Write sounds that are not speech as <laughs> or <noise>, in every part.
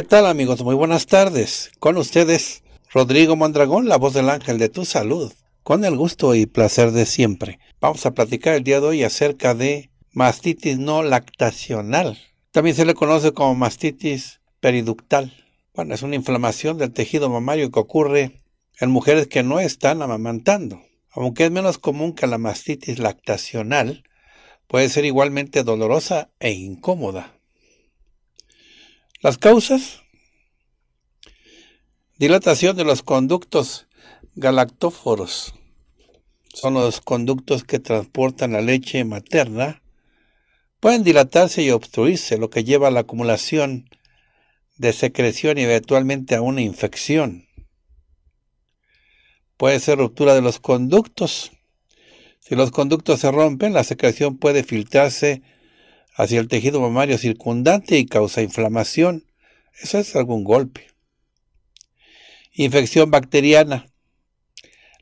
¿qué tal amigos? Muy buenas tardes. Con ustedes, Rodrigo Mondragón, la voz del ángel de tu salud, con el gusto y placer de siempre. Vamos a platicar el día de hoy acerca de mastitis no lactacional. También se le conoce como mastitis periductal. Bueno, es una inflamación del tejido mamario que ocurre en mujeres que no están amamantando. Aunque es menos común que la mastitis lactacional, puede ser igualmente dolorosa e incómoda. Las causas, dilatación de los conductos galactóforos, son los conductos que transportan la leche materna, pueden dilatarse y obstruirse, lo que lleva a la acumulación de secreción y eventualmente a una infección. Puede ser ruptura de los conductos. Si los conductos se rompen, la secreción puede filtrarse hacia el tejido mamario circundante y causa inflamación. Eso es algún golpe. Infección bacteriana.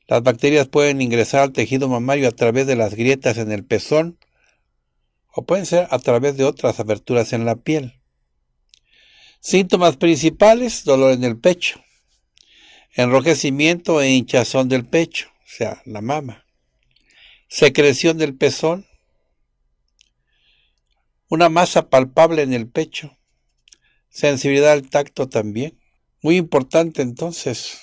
Las bacterias pueden ingresar al tejido mamario a través de las grietas en el pezón o pueden ser a través de otras aberturas en la piel. Síntomas principales, dolor en el pecho, enrojecimiento e hinchazón del pecho, o sea, la mama, secreción del pezón, una masa palpable en el pecho, sensibilidad al tacto también. Muy importante entonces.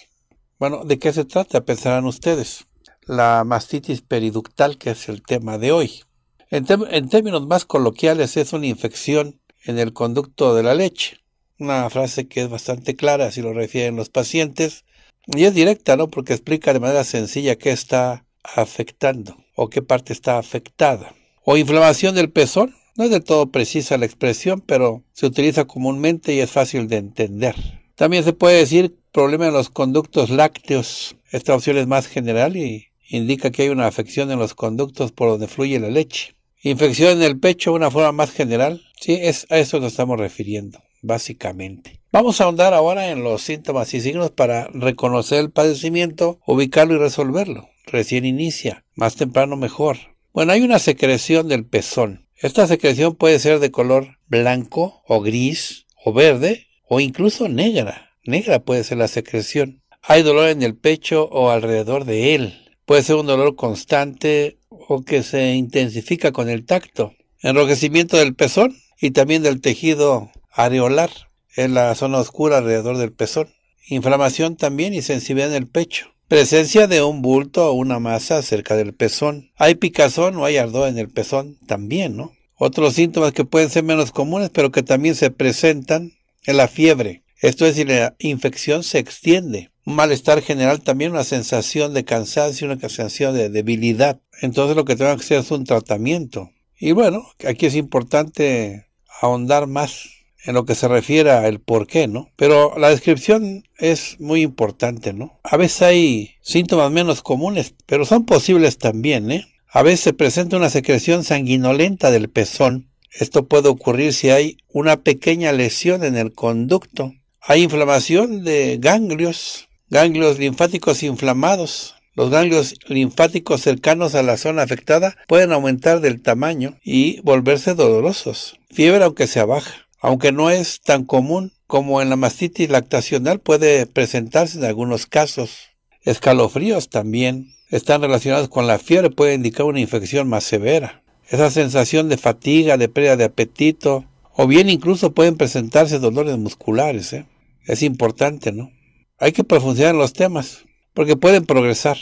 Bueno, ¿de qué se trata? Pensarán ustedes. La mastitis periductal, que es el tema de hoy. En, términos más coloquiales, es una infección en el conducto de la leche. Una frase que es bastante clara si lo refieren los pacientes. Y es directa, ¿no? Porque explica de manera sencilla qué está afectando o qué parte está afectada. O inflamación del pezón, no es de todo precisa la expresión, pero se utiliza comúnmente y es fácil de entender. También se puede decir problema en los conductos lácteos. Esta opción es más general y indica que hay una afección en los conductos por donde fluye la leche. Infección en el pecho, una forma más general. Sí, es, a eso nos estamos refiriendo, básicamente. Vamos a ahondar ahora en los síntomas y signos para reconocer el padecimiento, ubicarlo y resolverlo. Recién inicia, más temprano mejor. Bueno, hay una secreción del pezón. Esta secreción puede ser de color blanco o gris o verde o incluso negra. Negra puede ser la secreción. Hay dolor en el pecho o alrededor de él. Puede ser un dolor constante o que se intensifica con el tacto. Enrojecimiento del pezón y también del tejido areolar en la zona oscura alrededor del pezón. Inflamación también y sensibilidad en el pecho. Presencia de un bulto o una masa cerca del pezón. Hay picazón o hay ardor en el pezón también, ¿no? Otros síntomas que pueden ser menos comunes, pero que también se presentan, es la fiebre. Esto es si la infección se extiende. malestar general también, una sensación de cansancio, una sensación de debilidad. Entonces lo que tenemos que hacer es un tratamiento. Y bueno, aquí es importante ahondar más en lo que se refiere al por qué, ¿no? Pero la descripción es muy importante, ¿no? A veces hay síntomas menos comunes, pero son posibles también, ¿eh? A veces se presenta una secreción sanguinolenta del pezón. Esto puede ocurrir si hay una pequeña lesión en el conducto. Hay inflamación de ganglios, ganglios linfáticos inflamados, los ganglios linfáticos cercanos a la zona afectada pueden aumentar del tamaño y volverse dolorosos. Fiebre aunque se baja. Aunque no es tan común como en la mastitis lactacional, puede presentarse en algunos casos. Escalofríos también están relacionados con la fiebre, puede indicar una infección más severa. Esa sensación de fatiga, de pérdida de apetito, o bien incluso pueden presentarse dolores musculares. ¿eh? Es importante, ¿no? Hay que profundizar en los temas, porque pueden progresar.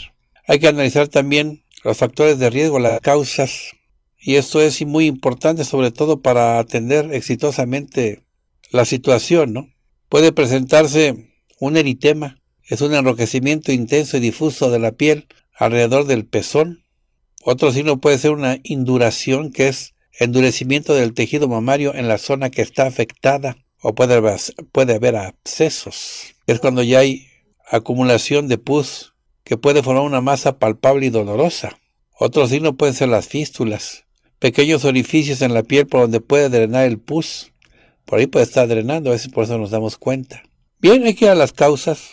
Hay que analizar también los factores de riesgo, las causas, y esto es muy importante, sobre todo para atender exitosamente la situación, ¿no? Puede presentarse un eritema, es un enroquecimiento intenso y difuso de la piel alrededor del pezón. Otro signo puede ser una induración, que es endurecimiento del tejido mamario en la zona que está afectada, o puede haber, puede haber abscesos. Es cuando ya hay acumulación de pus que puede formar una masa palpable y dolorosa. Otro signo pueden ser las fístulas, pequeños orificios en la piel por donde puede drenar el pus. Por ahí puede estar drenando, a veces por eso nos damos cuenta. Bien, hay a las causas.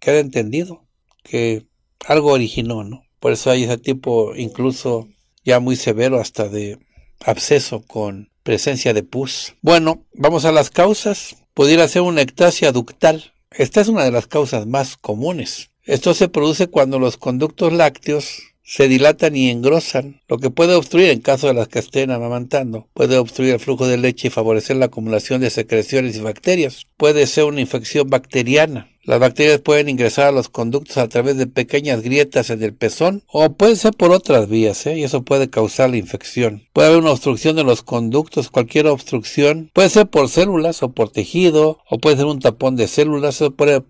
Queda entendido que algo originó, ¿no? Por eso hay ese tipo, incluso ya muy severo, hasta de absceso con presencia de pus. Bueno, vamos a las causas. Pudiera ser una ectasia ductal. Esta es una de las causas más comunes. Esto se produce cuando los conductos lácteos se dilatan y engrosan, lo que puede obstruir, en caso de las que estén amamantando, puede obstruir el flujo de leche y favorecer la acumulación de secreciones y bacterias. Puede ser una infección bacteriana las bacterias pueden ingresar a los conductos a través de pequeñas grietas en el pezón o puede ser por otras vías, ¿eh? y eso puede causar la infección. Puede haber una obstrucción de los conductos, cualquier obstrucción, puede ser por células o por tejido, o puede ser un tapón de células, eso puede,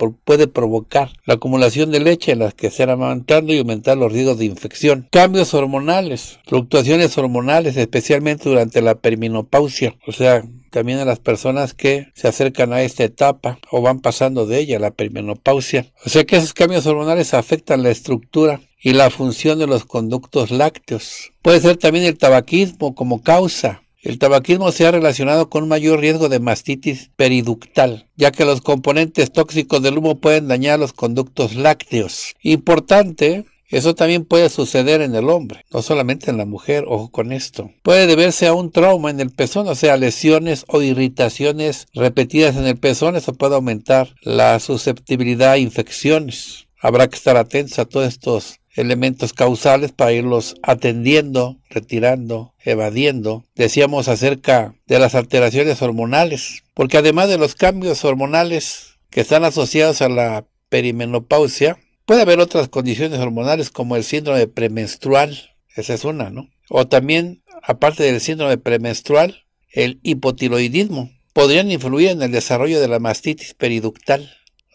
provocar la acumulación de leche en las que se amamantando y aumentar los riesgos de infección. Cambios hormonales, fluctuaciones hormonales, especialmente durante la perimenopausia, o sea, también a las personas que se acercan a esta etapa o van pasando de ella, la perimenopausia. O sea que esos cambios hormonales afectan la estructura y la función de los conductos lácteos. Puede ser también el tabaquismo como causa. El tabaquismo se ha relacionado con un mayor riesgo de mastitis periductal, ya que los componentes tóxicos del humo pueden dañar los conductos lácteos. Importante eso también puede suceder en el hombre, no solamente en la mujer, ojo con esto. Puede deberse a un trauma en el pezón, o sea, lesiones o irritaciones repetidas en el pezón, eso puede aumentar la susceptibilidad a infecciones. Habrá que estar atentos a todos estos elementos causales para irlos atendiendo, retirando, evadiendo. Decíamos acerca de las alteraciones hormonales, porque además de los cambios hormonales que están asociados a la perimenopausia, Puede haber otras condiciones hormonales como el síndrome premenstrual, esa es una, ¿no? O también, aparte del síndrome premenstrual, el hipotiroidismo. Podrían influir en el desarrollo de la mastitis periductal,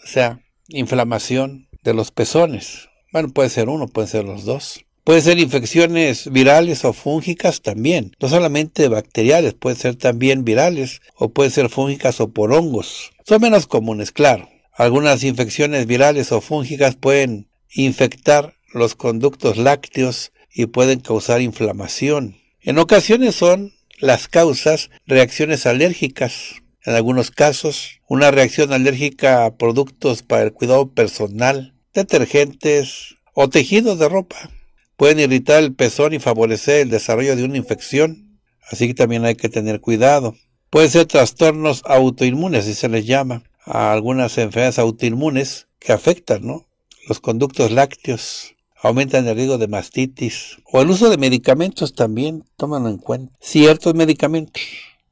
o sea, inflamación de los pezones. Bueno, puede ser uno, pueden ser los dos. Pueden ser infecciones virales o fúngicas también, no solamente bacteriales, pueden ser también virales o pueden ser fúngicas o por hongos. Son menos comunes, claro. Algunas infecciones virales o fúngicas pueden infectar los conductos lácteos y pueden causar inflamación. En ocasiones son las causas reacciones alérgicas. En algunos casos, una reacción alérgica a productos para el cuidado personal, detergentes o tejidos de ropa pueden irritar el pezón y favorecer el desarrollo de una infección. Así que también hay que tener cuidado. Pueden ser trastornos autoinmunes, así se les llama a algunas enfermedades autoinmunes que afectan ¿no? los conductos lácteos, aumentan el riesgo de mastitis o el uso de medicamentos también, toman en cuenta ciertos medicamentos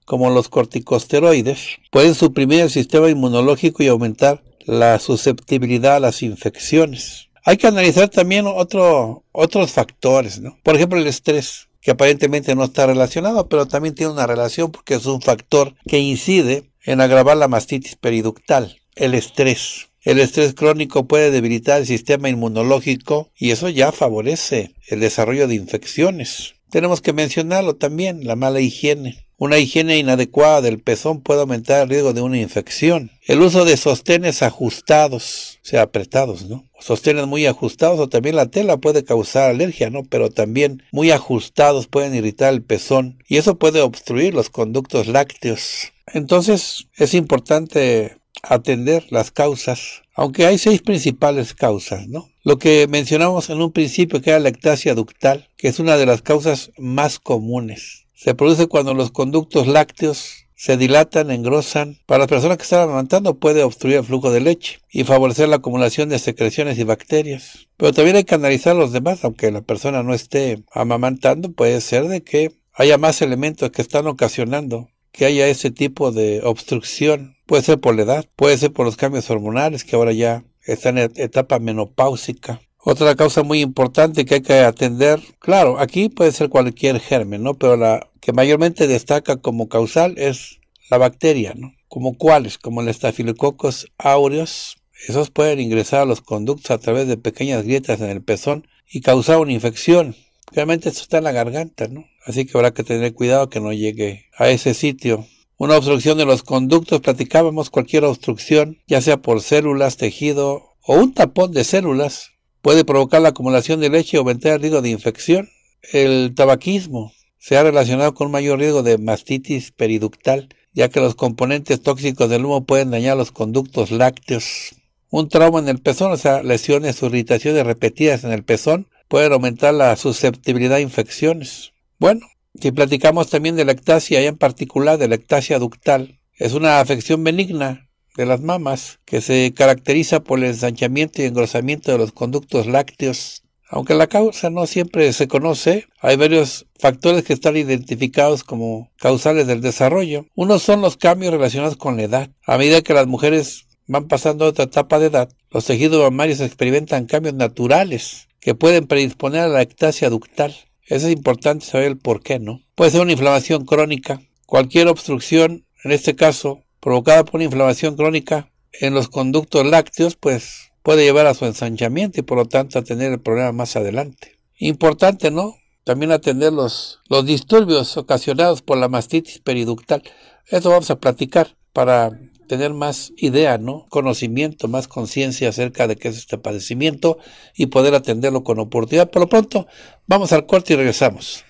como los corticosteroides, pueden suprimir el sistema inmunológico y aumentar la susceptibilidad a las infecciones. Hay que analizar también otro, otros factores, ¿no? Por ejemplo, el estrés, que aparentemente no está relacionado, pero también tiene una relación porque es un factor que incide en agravar la mastitis periductal, el estrés. El estrés crónico puede debilitar el sistema inmunológico y eso ya favorece el desarrollo de infecciones. Tenemos que mencionarlo también, la mala higiene. Una higiene inadecuada del pezón puede aumentar el riesgo de una infección. El uso de sostenes ajustados, o sea, apretados, ¿no? Sostenes muy ajustados o también la tela puede causar alergia, ¿no? Pero también muy ajustados pueden irritar el pezón y eso puede obstruir los conductos lácteos. Entonces es importante atender las causas, aunque hay seis principales causas, ¿no? Lo que mencionamos en un principio que era la ectasia ductal, que es una de las causas más comunes se produce cuando los conductos lácteos se dilatan, engrosan. Para las personas que están amamantando puede obstruir el flujo de leche y favorecer la acumulación de secreciones y bacterias. Pero también hay que analizar los demás, aunque la persona no esté amamantando, puede ser de que haya más elementos que están ocasionando que haya ese tipo de obstrucción. Puede ser por la edad, puede ser por los cambios hormonales que ahora ya están en etapa menopáusica. Otra causa muy importante que hay que atender, claro, aquí puede ser cualquier germen, ¿no? Pero la que mayormente destaca como causal es la bacteria, ¿no? Como cuáles, como el estafilococos aureus, esos pueden ingresar a los conductos a través de pequeñas grietas en el pezón y causar una infección. Realmente esto está en la garganta, ¿no? Así que habrá que tener cuidado que no llegue a ese sitio. Una obstrucción de los conductos, platicábamos cualquier obstrucción, ya sea por células, tejido o un tapón de células, puede provocar la acumulación de leche o aumentar el riesgo de infección. El tabaquismo se ha relacionado con un mayor riesgo de mastitis periductal, ya que los componentes tóxicos del humo pueden dañar los conductos lácteos. Un trauma en el pezón, o sea, lesiones o irritaciones repetidas en el pezón, pueden aumentar la susceptibilidad a infecciones. Bueno, si platicamos también de lactasia, y en particular de lactasia ductal, es una afección benigna de las mamas, que se caracteriza por el ensanchamiento y engrosamiento de los conductos lácteos. Aunque la causa no siempre se conoce, hay varios factores que están identificados como causales del desarrollo. Uno son los cambios relacionados con la edad. A medida que las mujeres van pasando a otra etapa de edad, los tejidos mamarios experimentan cambios naturales que pueden predisponer a la ectasia ductal. Eso es importante saber el por qué, ¿no? Puede ser una inflamación crónica, cualquier obstrucción, en este caso provocada por una inflamación crónica en los conductos lácteos, pues puede llevar a su ensanchamiento y por lo tanto a tener el problema más adelante. Importante, ¿no? También atender los, los disturbios ocasionados por la mastitis periductal. Eso vamos a platicar para tener más idea, ¿no? Conocimiento, más conciencia acerca de qué es este padecimiento y poder atenderlo con oportunidad. Por lo pronto, vamos al corte y regresamos.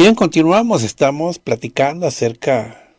Bien, continuamos, estamos platicando acerca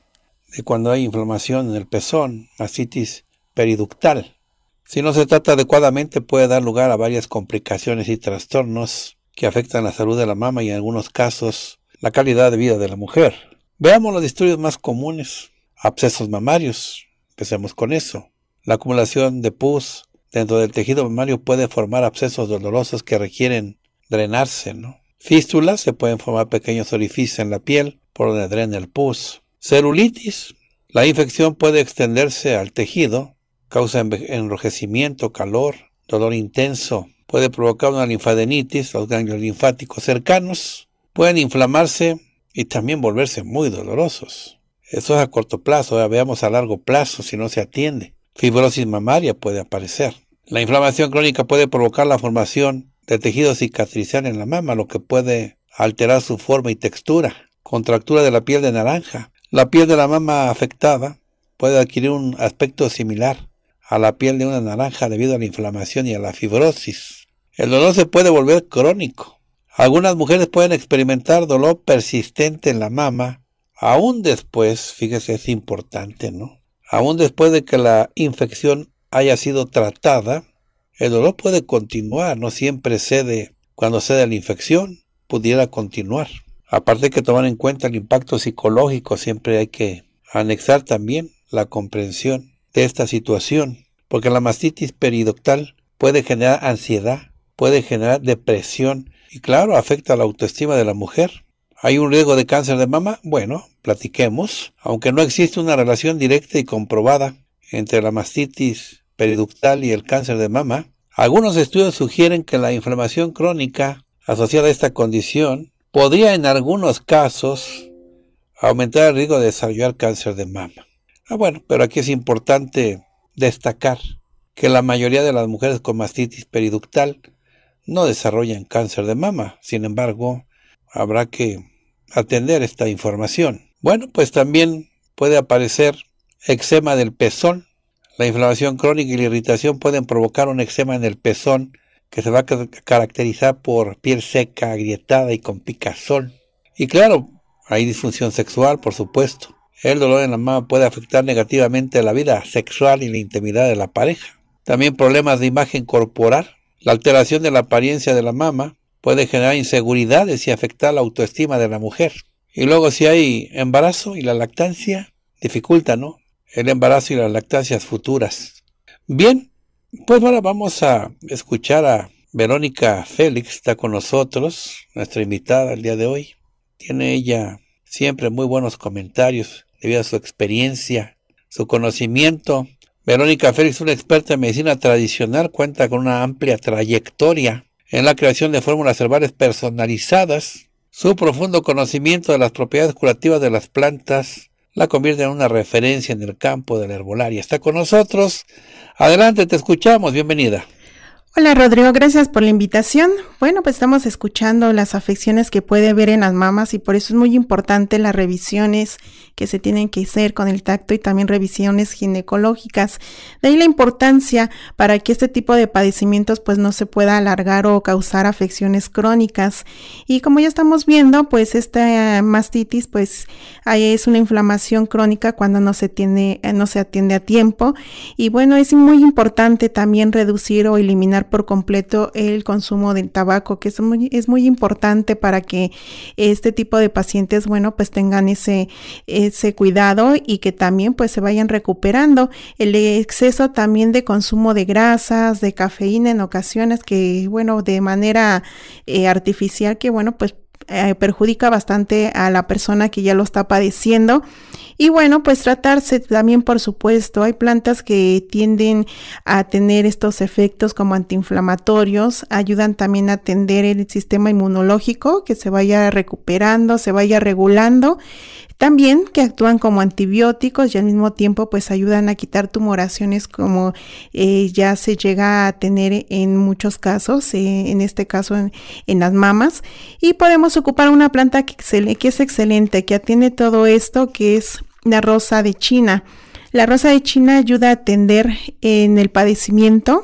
de cuando hay inflamación en el pezón, mastitis periductal. Si no se trata adecuadamente puede dar lugar a varias complicaciones y trastornos que afectan la salud de la mama y en algunos casos la calidad de vida de la mujer. Veamos los disturbios más comunes. Abscesos mamarios. Empecemos con eso. La acumulación de pus dentro del tejido mamario puede formar abscesos dolorosos que requieren drenarse, ¿no? Fístulas se pueden formar pequeños orificios en la piel por donde drena el pus. Celulitis. La infección puede extenderse al tejido, causa enrojecimiento, calor, dolor intenso, puede provocar una linfadenitis, los ganglios linfáticos cercanos pueden inflamarse y también volverse muy dolorosos. Eso es a corto plazo, eh, veamos a largo plazo si no se atiende. Fibrosis mamaria puede aparecer. La inflamación crónica puede provocar la formación de tejido cicatricial en la mama, lo que puede alterar su forma y textura. Contractura de la piel de naranja. La piel de la mama afectada puede adquirir un aspecto similar a la piel de una naranja debido a la inflamación y a la fibrosis. El dolor se puede volver crónico. Algunas mujeres pueden experimentar dolor persistente en la mama, aún después, fíjese, es importante, ¿no? Aún después de que la infección haya sido tratada, el dolor puede continuar, no siempre cede. Cuando cede la infección, pudiera continuar. Aparte de que tomar en cuenta el impacto psicológico, siempre hay que anexar también la comprensión de esta situación, porque la mastitis periodoctal puede generar ansiedad, puede generar depresión y claro, afecta la autoestima de la mujer. ¿Hay un riesgo de cáncer de mama? Bueno, platiquemos, aunque no existe una relación directa y comprobada entre la mastitis periductal y el cáncer de mama, algunos estudios sugieren que la inflamación crónica asociada a esta condición podría en algunos casos aumentar el riesgo de desarrollar cáncer de mama. Ah, bueno, pero aquí es importante destacar que la mayoría de las mujeres con mastitis periductal no desarrollan cáncer de mama. Sin embargo, habrá que atender esta información. Bueno, pues también puede aparecer eczema del pezón la inflamación crónica y la irritación pueden provocar un eczema en el pezón que se va a caracterizar por piel seca, agrietada y con picazón. Y claro, hay disfunción sexual, por supuesto. El dolor en la mama puede afectar negativamente la vida sexual y la intimidad de la pareja. También problemas de imagen corporal. La alteración de la apariencia de la mama puede generar inseguridades y afectar la autoestima de la mujer. Y luego si hay embarazo y la lactancia, dificulta, ¿no? el embarazo y las lactancias futuras. Bien, pues ahora vamos a escuchar a Verónica Félix, está con nosotros, nuestra invitada el día de hoy. Tiene ella siempre muy buenos comentarios debido a su experiencia, su conocimiento. Verónica Félix, una experta en medicina tradicional, cuenta con una amplia trayectoria en la creación de fórmulas herbales personalizadas. Su profundo conocimiento de las propiedades curativas de las plantas la convierte en una referencia en el campo de la herbolaria. Está con nosotros. Adelante, te escuchamos. Bienvenida. Hola Rodrigo, gracias por la invitación. Bueno, pues estamos escuchando las afecciones que puede haber en las mamas y por eso es muy importante las revisiones que se tienen que hacer con el tacto y también revisiones ginecológicas. De ahí la importancia para que este tipo de padecimientos pues no se pueda alargar o causar afecciones crónicas. Y como ya estamos viendo, pues esta eh, mastitis pues es una inflamación crónica cuando no se tiene eh, no se atiende a tiempo y bueno, es muy importante también reducir o eliminar por completo el consumo del tabaco, que es muy, es muy importante para que este tipo de pacientes, bueno, pues tengan ese, ese cuidado y que también pues se vayan recuperando. El exceso también de consumo de grasas, de cafeína en ocasiones, que bueno, de manera eh, artificial, que bueno, pues eh, perjudica bastante a la persona que ya lo está padeciendo. Y bueno, pues tratarse también, por supuesto, hay plantas que tienden a tener estos efectos como antiinflamatorios, ayudan también a atender el sistema inmunológico, que se vaya recuperando, se vaya regulando, también que actúan como antibióticos y al mismo tiempo pues ayudan a quitar tumoraciones como eh, ya se llega a tener en muchos casos, eh, en este caso en, las mamas. Y podemos ocupar una planta que, que es excelente, que atiende todo esto, que es la rosa de China. La rosa de China ayuda a atender en el padecimiento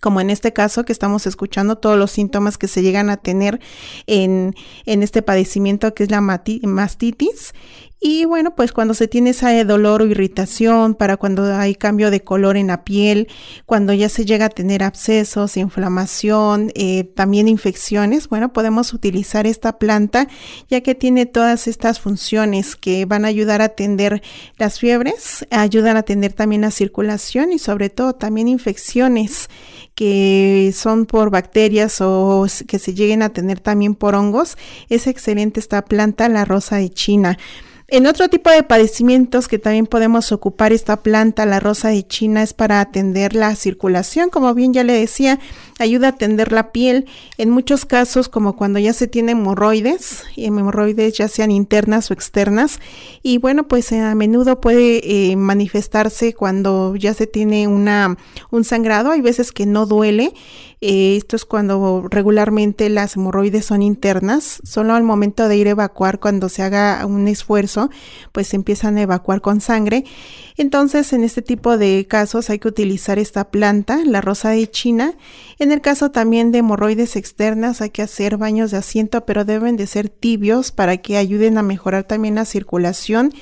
como en este caso que estamos escuchando todos los síntomas que se llegan a tener en, en este padecimiento que es la mastitis y bueno, pues cuando se tiene ese dolor o irritación, para cuando hay cambio de color en la piel, cuando ya se llega a tener abscesos, inflamación, eh, también infecciones, bueno, podemos utilizar esta planta ya que tiene todas estas funciones que van a ayudar a atender las fiebres, ayudan a atender también la circulación y sobre todo también infecciones que son por bacterias o que se lleguen a tener también por hongos. Es excelente esta planta, la rosa de China. En otro tipo de padecimientos que también podemos ocupar esta planta, la rosa de China, es para atender la circulación, como bien ya le decía, ayuda a atender la piel. En muchos casos, como cuando ya se tiene hemorroides, hemorroides ya sean internas o externas, y bueno, pues eh, a menudo puede eh, manifestarse cuando ya se tiene una, un sangrado, hay veces que no duele, eh, esto es cuando regularmente las hemorroides son internas. Solo al momento de ir a evacuar, cuando se haga un esfuerzo, pues empiezan a evacuar con sangre. Entonces, en este tipo de casos hay que utilizar esta planta, la rosa de China. En el caso también de hemorroides externas, hay que hacer baños de asiento, pero deben de ser tibios para que ayuden a mejorar también la circulación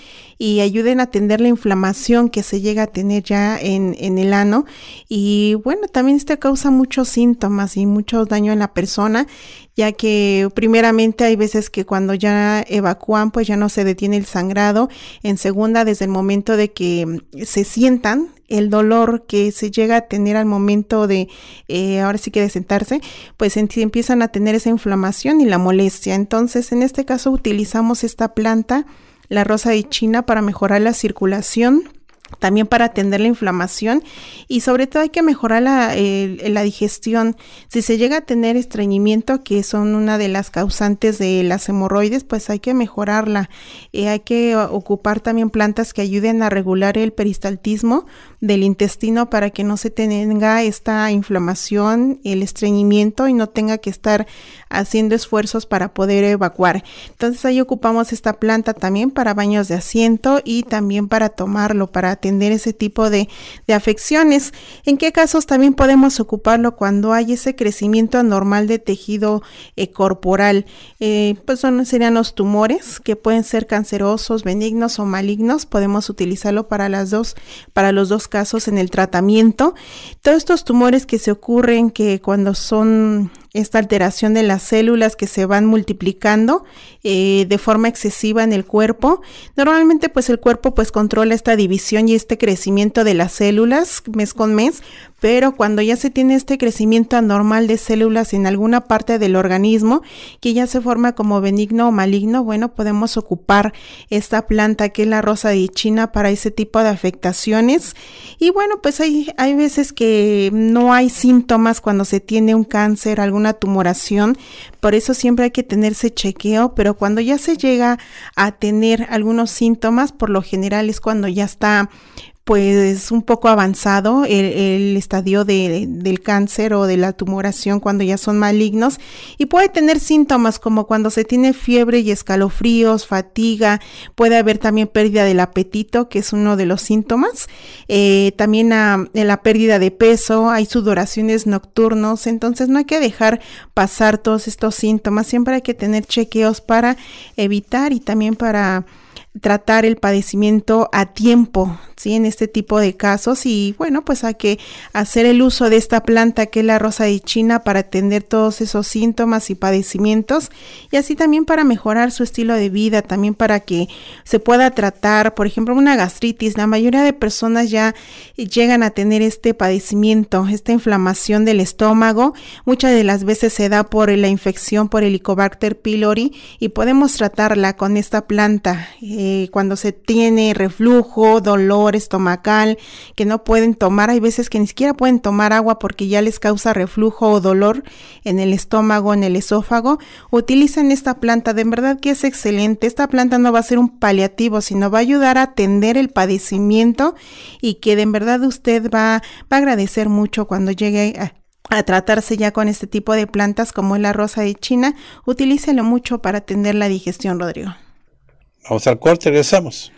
y ayuden a atender la inflamación que se llega a tener ya en, el ano. Y bueno, también esto causa muchos síntomas y mucho daño en la persona, ya que primeramente hay veces que cuando ya evacúan, pues ya no se detiene el sangrado. En segunda, desde el momento de que mm, se sientan, el dolor que se llega a tener al momento de, eh, ahora sí que de sentarse, pues empiezan a tener esa inflamación y la molestia. Entonces, en este caso utilizamos esta planta la rosa de China para mejorar la circulación, también para atender la inflamación y sobre todo hay que mejorar la, digestión. Si se llega a tener estreñimiento, que son una de las causantes de las hemorroides, pues hay que mejorarla. Eh, hay que ocupar también plantas que ayuden a regular el peristaltismo del intestino para que no se tenga esta inflamación, el estreñimiento y no tenga que estar haciendo esfuerzos para poder evacuar. Entonces ahí ocupamos esta planta también para baños de asiento y también para tomarlo, para atender ese tipo de, afecciones. ¿En qué casos también podemos ocuparlo cuando hay ese crecimiento anormal de tejido eh, corporal? Eh, pues son, serían los tumores que pueden ser cancerosos, benignos o malignos. Podemos utilizarlo para, las dos, para los dos casos en el tratamiento. Todos estos tumores que se ocurren, que cuando son esta alteración de las células que se van multiplicando eh, de forma excesiva en el cuerpo. Normalmente pues el cuerpo pues controla esta división y este crecimiento de las células mes con mes, pero cuando ya se tiene este crecimiento anormal de células en alguna parte del organismo, que ya se forma como benigno o maligno, bueno, podemos ocupar esta planta que es la rosa de China para ese tipo de afectaciones. Y bueno, pues hay, hay veces que no hay síntomas cuando se tiene un cáncer, alguna tumoración, por eso siempre hay que tenerse chequeo, pero cuando ya se llega a tener algunos síntomas, por lo general es cuando ya está pues un poco avanzado el, estadio del cáncer o de la tumoración cuando ya son malignos y puede tener síntomas como cuando se tiene fiebre y escalofríos, fatiga, puede haber también pérdida del apetito, que es uno de los síntomas, eh, también la pérdida de peso, hay sudoraciones nocturnos, entonces no hay que dejar pasar todos estos síntomas, siempre hay que tener chequeos para evitar y también para tratar el padecimiento a tiempo, ¿sí? En este tipo de casos y bueno, pues hay que hacer el uso de esta planta que es la rosa de China para atender todos esos síntomas y padecimientos y así también para mejorar su estilo de vida, también para que se pueda tratar, por ejemplo, una gastritis. La mayoría de personas ya llegan a tener este padecimiento, esta inflamación del estómago. Muchas de las veces se da por la infección por el Helicobacter pylori y podemos tratarla con esta planta. Eh, eh, cuando se tiene reflujo, dolor estomacal, que no pueden tomar, hay veces que ni siquiera pueden tomar agua porque ya les causa reflujo o dolor en el estómago, en el esófago, utilicen esta planta, de verdad que es excelente, esta planta no va a ser un paliativo, sino va a ayudar a atender el padecimiento y que de verdad usted va, a agradecer mucho cuando llegue a, a tratarse ya con este tipo de plantas como es la rosa de China, utilícelo mucho para atender la digestión, Rodrigo. Vamos al corte, regresamos.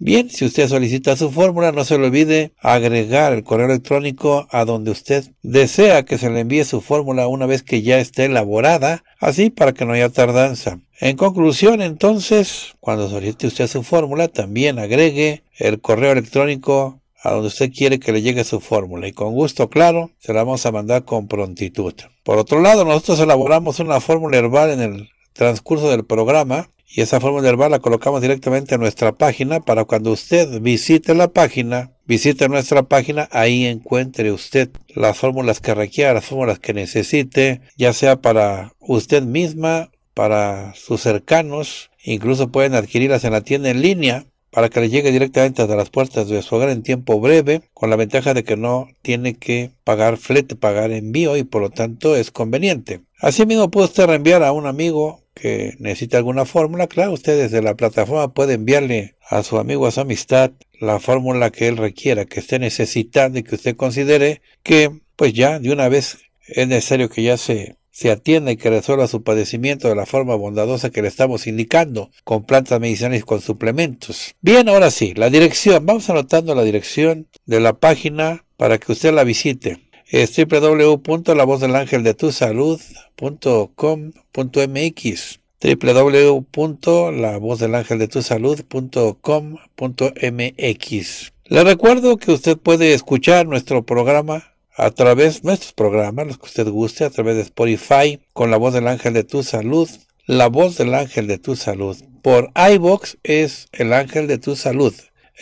Bien, si usted solicita su fórmula, no se le olvide agregar el correo electrónico a donde usted desea que se le envíe su fórmula una vez que ya esté elaborada, así para que no haya tardanza. En conclusión, entonces, cuando solicite usted su fórmula, también agregue el correo electrónico a donde usted quiere que le llegue su fórmula y con gusto claro se la vamos a mandar con prontitud. Por otro lado, nosotros elaboramos una fórmula herbal en el transcurso del programa y esa fórmula herbal la colocamos directamente en nuestra página para cuando usted visite la página, visite nuestra página, ahí encuentre usted las fórmulas que requiera, las fórmulas que necesite, ya sea para usted misma, para sus cercanos, incluso pueden adquirirlas en la tienda en línea para que le llegue directamente hasta las puertas de su hogar en tiempo breve, con la ventaja de que no tiene que pagar flete, pagar envío y por lo tanto es conveniente. Asimismo puede usted reenviar a un amigo que necesita alguna fórmula, claro, usted desde la plataforma puede enviarle a su amigo, a su amistad, la fórmula que él requiera, que esté necesitando y que usted considere que pues ya de una vez es necesario que ya se se atienda y que resuelva su padecimiento de la forma bondadosa que le estamos indicando, con plantas medicinales y con suplementos. Bien, ahora sí, la dirección. Vamos anotando la dirección de la página para que usted la visite. Es www.lavozdelangeldetusalud.com.mx www.lavozdelangeldetusalud.com.mx Le recuerdo que usted puede escuchar nuestro programa a través de nuestros programas, los que usted guste, a través de Spotify, con la voz del ángel de tu salud, la voz del ángel de tu salud. Por iBox es el ángel de tu salud,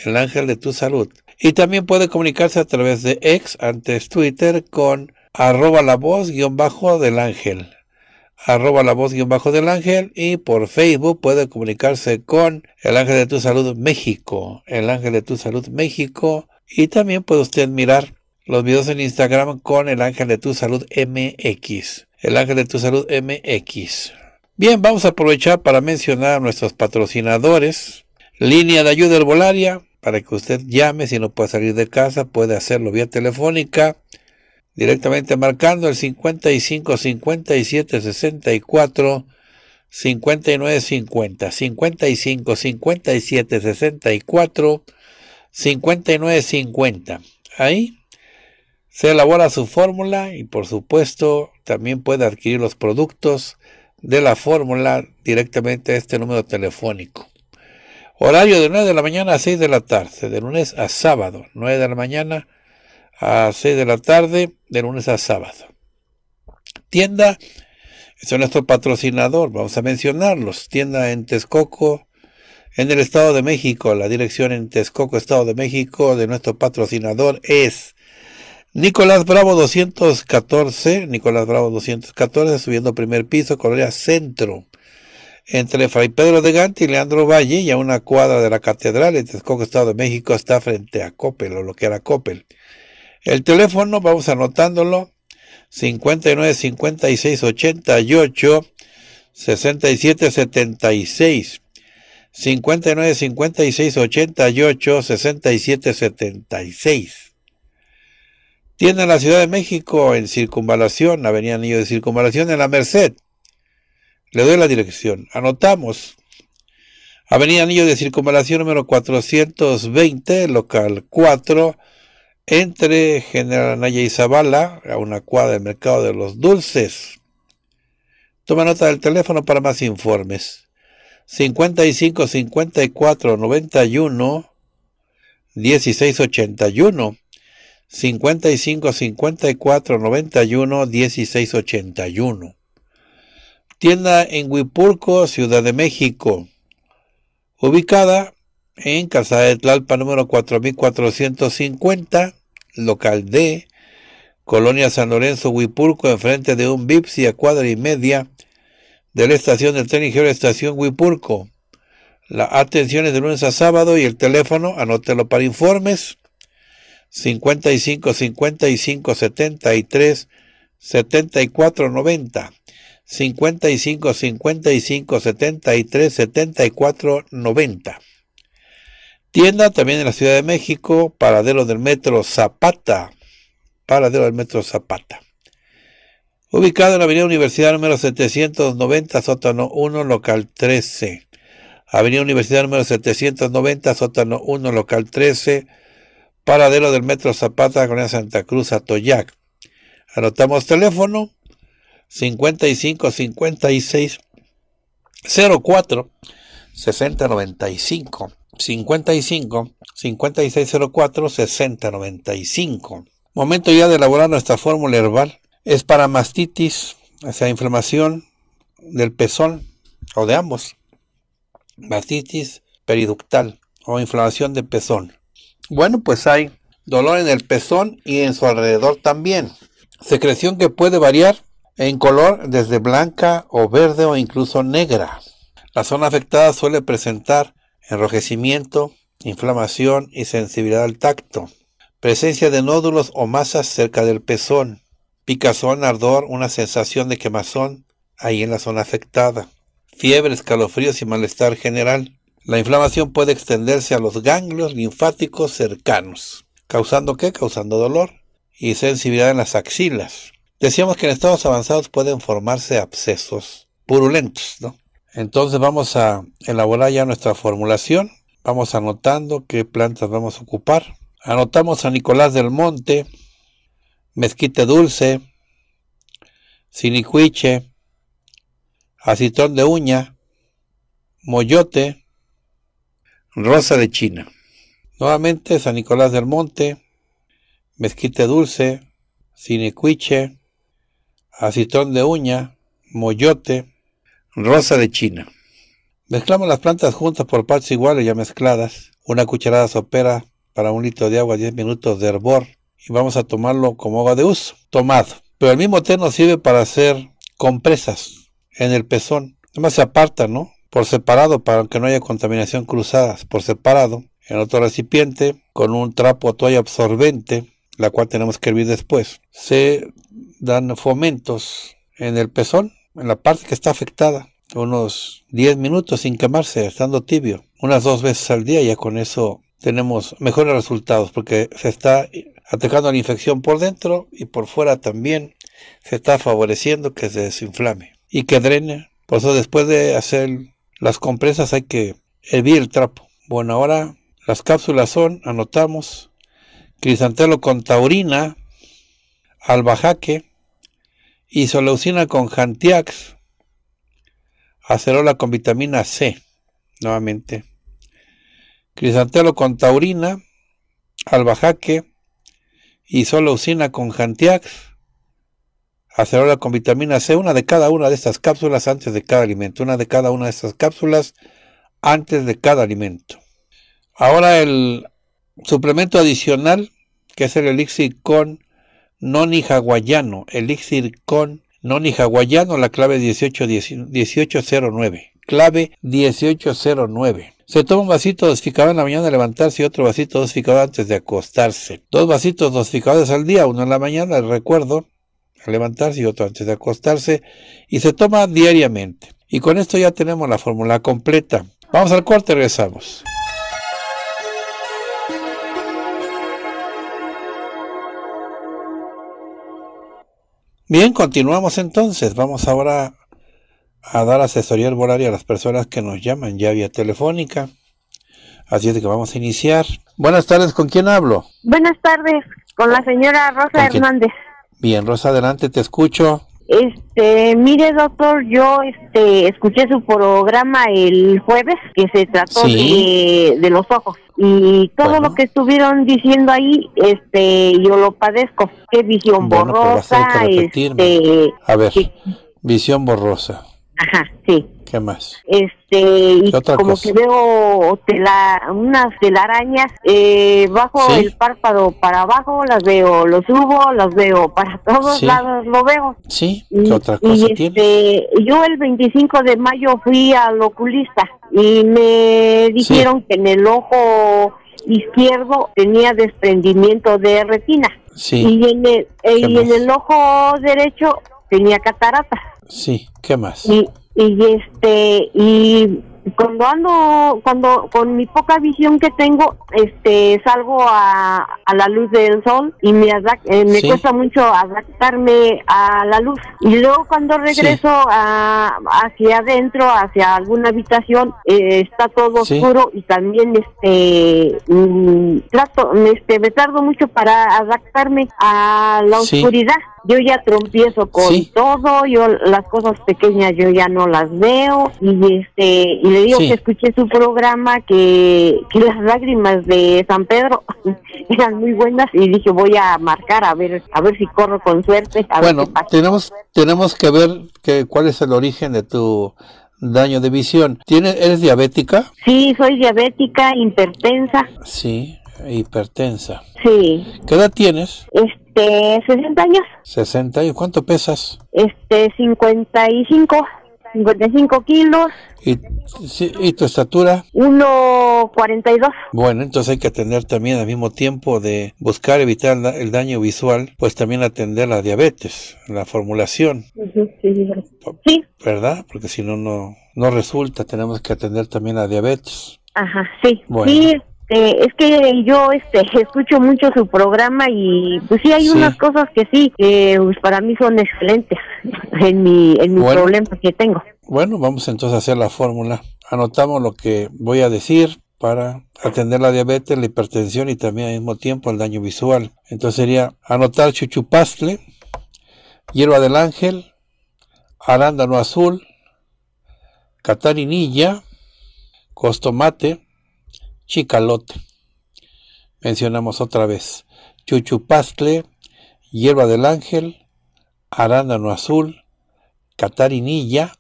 el ángel de tu salud. Y también puede comunicarse a través de ex, antes Twitter, con arroba la voz guión bajo del ángel arroba la voz guión bajo del ángel y por Facebook puede comunicarse con el ángel de tu salud México, el ángel de tu salud México y también puede usted mirar los videos en Instagram con el Ángel de Tu Salud MX. El Ángel de Tu Salud MX. Bien, vamos a aprovechar para mencionar a nuestros patrocinadores. Línea de ayuda herbolaria, para que usted llame, si no puede salir de casa, puede hacerlo vía telefónica, directamente marcando el 55 57 64 59 50, 55 57 64 59 50. Ahí se elabora su fórmula y por supuesto también puede adquirir los productos de la fórmula directamente a este número telefónico. Horario de 9 de la mañana a 6 de la tarde, de lunes a sábado. 9 de la mañana a 6 de la tarde, de lunes a sábado. Tienda, es nuestro patrocinador, vamos a mencionarlos. Tienda en Texcoco, en el Estado de México. La dirección en Texcoco, Estado de México, de nuestro patrocinador es Nicolás Bravo 214, Nicolás Bravo 214, subiendo primer piso, Colonia Centro, entre Fray Pedro de Gante y Leandro Valle, y a una cuadra de la Catedral, en Texcoco, Estado de México, está frente a Coppel, o lo que era Coppel. El teléfono, vamos anotándolo, 59 56 88 67 76. 59 56 88 67 76. Tienda en la Ciudad de México, en Circunvalación, Avenida Anillo de Circunvalación, en la Merced. Le doy la dirección. Anotamos. Avenida Anillo de Circunvalación número 420, local 4, entre General Anaya y Zavala, a una cuadra del Mercado de los Dulces. Toma nota del teléfono para más informes. 55 54 91 16 55 54 91 16 81. Tienda en Huipurco, Ciudad de México. Ubicada en Calzada de Tlalpa número 4450, local D, Colonia San Lorenzo, Huipulco enfrente de un Bipsi a cuadra y media de la estación del tren ligero Estación Huipurco. La atención es de lunes a sábado y el teléfono, anótelo para informes, 55 55 73 74 90 55 55 73 74 90 tienda también en la Ciudad de México paradero del metro Zapata paradero del metro Zapata ubicado en la avenida Universidad número 790 sótano 1 local 13 avenida Universidad número 790 sótano 1 local 13 paradero del Metro Zapata, con Santa Cruz, Atoyac. Anotamos teléfono 55 56 04 60 95 55 56 04 60 95. Momento ya de elaborar nuestra fórmula herbal. Es para mastitis, o sea, inflamación del pezón o de ambos. Mastitis periductal o inflamación de pezón. Bueno, pues hay dolor en el pezón y en su alrededor también. Secreción que puede variar en color desde blanca o verde o incluso negra. La zona afectada suele presentar enrojecimiento, inflamación y sensibilidad al tacto. Presencia de nódulos o masas cerca del pezón. Picazón, ardor, una sensación de quemazón ahí en la zona afectada. Fiebre, escalofríos y malestar general. La inflamación puede extenderse a los ganglios linfáticos cercanos. ¿Causando qué? Causando dolor y sensibilidad en las axilas. Decíamos que en estados avanzados pueden formarse abscesos purulentos, ¿no? Entonces vamos a elaborar ya nuestra formulación. Vamos anotando qué plantas vamos a ocupar. Anotamos a Nicolás del Monte, mezquite dulce, sinicuiche, acitón de uña, moyote, Rosa de China. Nuevamente San Nicolás del Monte, Mezquite Dulce, Cinecuiche, Acitón de Uña, Moyote, Rosa de China. Mezclamos las plantas juntas por partes iguales ya mezcladas. Una cucharada sopera para un litro de agua, 10 minutos de hervor. Y vamos a tomarlo como agua de uso, tomado. Pero el mismo té nos sirve para hacer compresas en el pezón. Además se aparta, ¿no? por separado para que no haya contaminación cruzadas por separado en otro recipiente con un trapo o toalla absorbente la cual tenemos que hervir después se dan fomentos en el pezón en la parte que está afectada unos 10 minutos sin quemarse estando tibio unas dos veces al día ya con eso tenemos mejores resultados porque se está atacando la infección por dentro y por fuera también se está favoreciendo que se desinflame y que drene por eso después de hacer las compresas hay que hervir el trapo. Bueno, ahora las cápsulas son, anotamos, crisantelo con taurina, albajaque, isoleucina con jantiax, acerola con vitamina C, nuevamente, crisantelo con taurina, albajaque, isoleucina con jantiax, Acelera con vitamina C, una de cada una de estas cápsulas antes de cada alimento, una de cada una de estas cápsulas antes de cada alimento. Ahora el suplemento adicional, que es el elixir con noni hawaiano, elixir con noni hawaiano, la clave 1809, clave 1809. Se toma un vasito dosificado en la mañana de levantarse y otro vasito dosificado antes de acostarse. Dos vasitos dosificados al día, uno en la mañana, recuerdo, levantarse y otro antes de acostarse y se toma diariamente. Y con esto ya tenemos la fórmula completa. Vamos al corte, regresamos. Bien, continuamos entonces. Vamos ahora a dar asesoría horario a las personas que nos llaman ya vía telefónica. Así es que vamos a iniciar. Buenas tardes, ¿con quién hablo? Buenas tardes, con la señora Rosa Hernández. Bien, Rosa, adelante, te escucho. Este, mire doctor, yo este escuché su programa el jueves que se trató de, los ojos y todo lo que estuvieron diciendo ahí, este, yo lo padezco. Qué visión pues, borrosa, a, este, a ver, visión borrosa. Ajá, sí. ¿Qué más? Este, como que veo unas telarañas eh, bajo el párpado para abajo, las veo, los subo, las veo para <laughs> todos lados, lo veo. Sí, ¿qué y, otra cosa este, yo el 25 de mayo fui al oculista y me dijeron que en el ojo izquierdo tenía desprendimiento de retina. Y en el, y en el ojo derecho tenía cataratas. Sí, ¿qué más? Y, este, y cuando ando, cuando con mi poca visión que tengo, este, salgo a, la luz del sol y me, eh, me cuesta mucho adaptarme a la luz. Y luego cuando regreso a, hacia adentro, hacia alguna habitación, eh, está todo oscuro y también, este, mm, trato, este, me tardo mucho para adaptarme a la oscuridad yo ya trompiezo con todo, yo las cosas pequeñas yo ya no las veo y este y le digo que escuché su programa que, que las lágrimas de San Pedro <laughs> eran muy buenas y dije voy a marcar a ver a ver si corro con suerte. bueno, tenemos tenemos que ver que cuál es el origen de tu daño de visión. ¿Tienes, ¿Eres diabética? Sí, soy diabética, hipertensa. Sí hipertensa. Sí. ¿Qué edad tienes? Este, 60 años. 60 años. ¿Cuánto pesas? Este, 55. 55 kilos. ¿Y, ¿y tu estatura? 1,42. Bueno, entonces hay que atender también al mismo tiempo de buscar evitar el daño visual, pues también atender la diabetes, la formulación. sí, ¿Verdad? Porque si no, no, resulta. Tenemos que atender también la diabetes. Ajá, sí. Bueno. Sí, este, es que yo este <laughs> escucho mucho su programa y pues sí hay unas cosas que sí que pues, para mí son excelentes <laughs> en mi en problema que tengo. Bueno, vamos entonces a hacer la fórmula. Anotamos lo que voy a decir para atender la diabetes, la hipertensión y también al mismo tiempo el daño visual. Entonces sería anotar chuchupastle, hierba del ángel, arándano azul, catarinilla, costomate, chicalote. Mencionamos otra vez chuchupastle, hierba del ángel, arándano azul, catarinilla,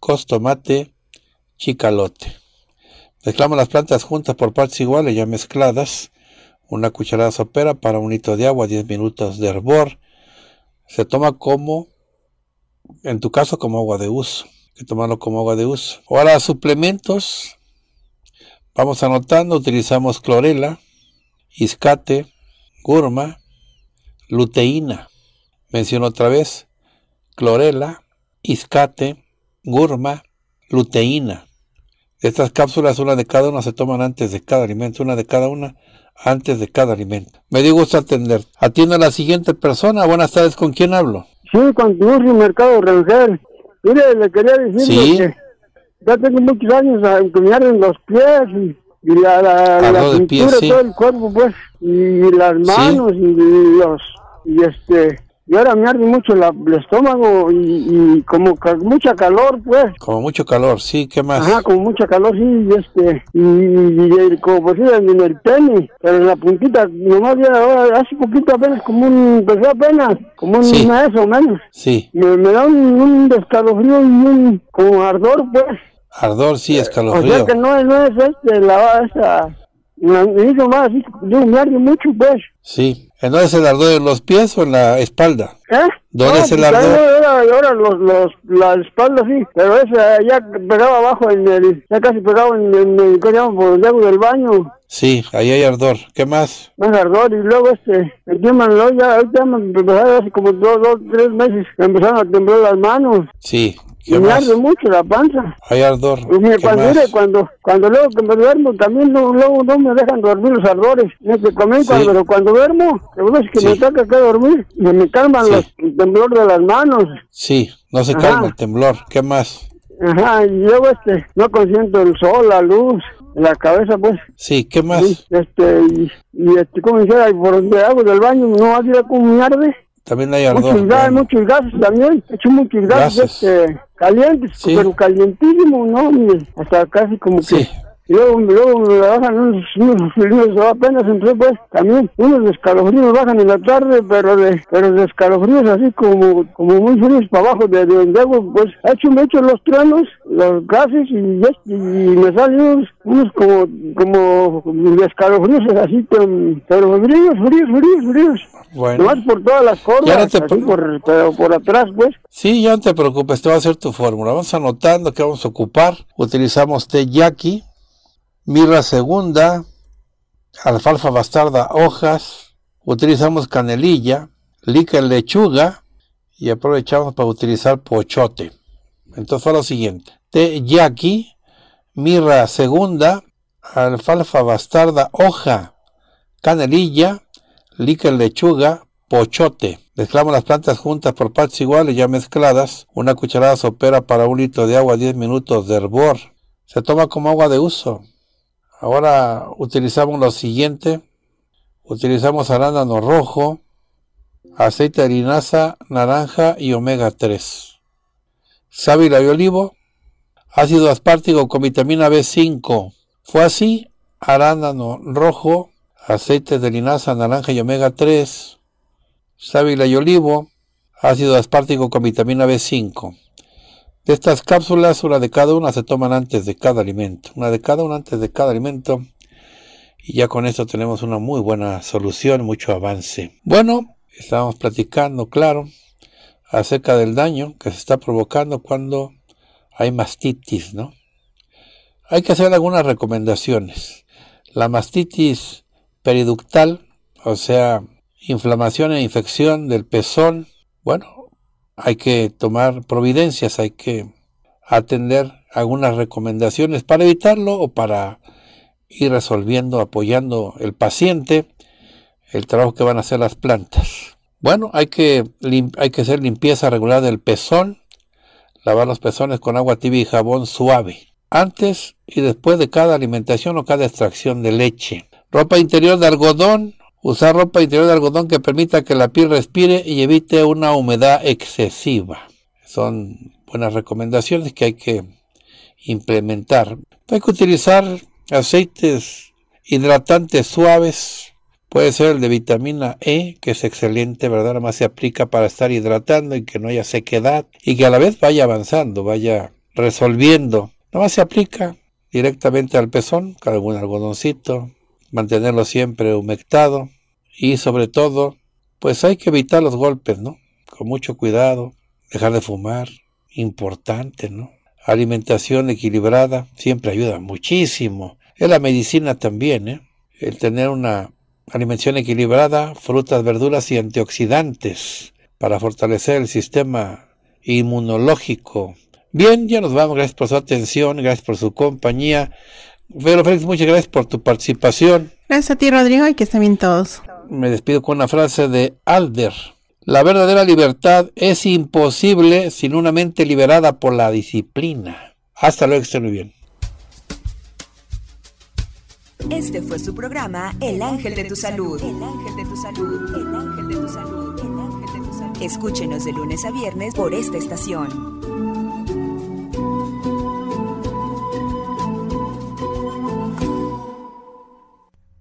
costomate, chicalote. Mezclamos las plantas juntas por partes iguales, ya mezcladas. Una cucharada sopera para un litro de agua, 10 minutos de hervor. Se toma como, en tu caso, como agua de uso. que tomarlo como agua de uso. Ahora, suplementos Vamos anotando, utilizamos clorela, iscate, gurma, luteína. Menciono otra vez, clorela, iscate, gurma, luteína. Estas cápsulas, una de cada una, se toman antes de cada alimento, una de cada una antes de cada alimento. Me dio gusto atender. Atiendo a la siguiente persona. Buenas tardes, ¿con quién hablo? Sí, con Mercado Rangel. Mire, le quería decir que ya tengo muchos años a empuñar en los pies y, y la, la, todo el cuerpo, pues, y las manos y los, y este, y ahora me arde mucho el estómago y, como mucha calor, pues. Como mucho calor, sí, ¿qué más? Ajá, como mucha calor, sí, y este, y, y, como pues en el pene, pero en la puntita, nomás ya ahora, hace poquito apenas, como un, peso apenas, como una de esas o menos. Sí. Me, da un, descalofrío escalofrío y un, como ardor, pues. Ardor, sí, eh, escalofrío. O sea que no es, no es este, la, esa, me hizo más, así, me arde mucho, pues. Sí, ¿En dónde es el ardor? ¿En los pies o en la espalda? ¿Eh? ¿Dónde es el ardor? Ahora los, la espalda, sí, pero ese ya pegaba abajo, en el, ya casi pegaba en, el, ¿cómo Por el del baño. Sí, ahí hay ardor. ¿Qué más? Más ardor y luego este, el tema ya, ahorita hace como dos, dos, tres meses, empezaron a temblar las manos. Sí, me arde mucho la panza. Hay ardor. Y me cuando, cuando, luego que me duermo, también luego no me dejan dormir los ardores. No se comen pero cuando, duermo, duermo, es que me toca que dormir. Me, me calman los, el temblor de las manos. Sí, no se calma el temblor. ¿Qué más? Ajá, y este, no consiento el sol, la luz la cabeza, pues. Sí, ¿qué más? Y, este, y, y este, como dijera, por donde hago del baño, no sido como mi arde. También hay ardor. Muchos gases, también, he hecho muchos gases, este, calientes, pero calientísimo, ¿no? Hasta casi como sí. que y luego, me bajan unos, unos, apenas entré pues también unos escalofríos bajan en la tarde pero de pero escalofríos así como como muy fríos para abajo de, donde pues hecho me hecho los trenos los gases y, y, me salen unos, unos como como de escalofríos así pero fríos fríos fríos fríos bueno. Nomás por todas las cosas, por, por atrás, pues. Sí, ya no te preocupes, te va a hacer tu fórmula. Vamos anotando que vamos a ocupar. Utilizamos té yaki mirra segunda, alfalfa bastarda, hojas, utilizamos canelilla, líquen, lechuga y aprovechamos para utilizar pochote. Entonces fue lo siguiente, té yaki, mirra segunda, alfalfa bastarda, hoja, canelilla, líquen, lechuga, pochote. Mezclamos las plantas juntas por partes iguales, ya mezcladas. Una cucharada sopera para un litro de agua, 10 minutos de hervor. Se toma como agua de uso. Ahora utilizamos lo siguiente. Utilizamos arándano rojo, aceite de linaza, naranja y omega 3. Sábila y olivo, ácido aspartico con vitamina B5. Fue así, arándano rojo, aceite de linaza, naranja y omega 3, sábila y olivo, ácido aspartico con vitamina B5 estas cápsulas, una de cada una se toman antes de cada alimento. Una de cada una antes de cada alimento. Y ya con esto tenemos una muy buena solución, mucho avance. Bueno, estamos platicando, claro, acerca del daño que se está provocando cuando hay mastitis, ¿no? Hay que hacer algunas recomendaciones. La mastitis periductal, o sea, inflamación e infección del pezón, bueno, hay que tomar providencias, hay que atender algunas recomendaciones para evitarlo o para ir resolviendo, apoyando el paciente, el trabajo que van a hacer las plantas. Bueno, hay que, hay que hacer limpieza regular del pezón, lavar los pezones con agua tibia y jabón suave, antes y después de cada alimentación o cada extracción de leche. Ropa interior de algodón, Usar ropa interior de algodón que permita que la piel respire y evite una humedad excesiva. Son buenas recomendaciones que hay que implementar. Hay que utilizar aceites hidratantes suaves. Puede ser el de vitamina E, que es excelente, ¿verdad? Además se aplica para estar hidratando y que no haya sequedad y que a la vez vaya avanzando, vaya resolviendo. Nada más se aplica directamente al pezón, con algún algodoncito, mantenerlo siempre humectado y sobre todo, pues hay que evitar los golpes, ¿no? Con mucho cuidado, dejar de fumar, importante, ¿no? Alimentación equilibrada siempre ayuda muchísimo. Es la medicina también, ¿eh? El tener una alimentación equilibrada, frutas, verduras y antioxidantes para fortalecer el sistema inmunológico. Bien, ya nos vamos. Gracias por su atención, gracias por su compañía. Pedro Félix, muchas gracias por tu participación. Gracias a ti, Rodrigo, y que estén bien todos. Me despido con una frase de Alder. La verdadera libertad es imposible sin una mente liberada por la disciplina. Hasta luego, que estén muy bien. Este fue su programa El Ángel de tu Salud. El Ángel de tu Salud. El Ángel de tu Salud. El Ángel de tu Salud. Escúchenos de lunes a viernes por esta estación.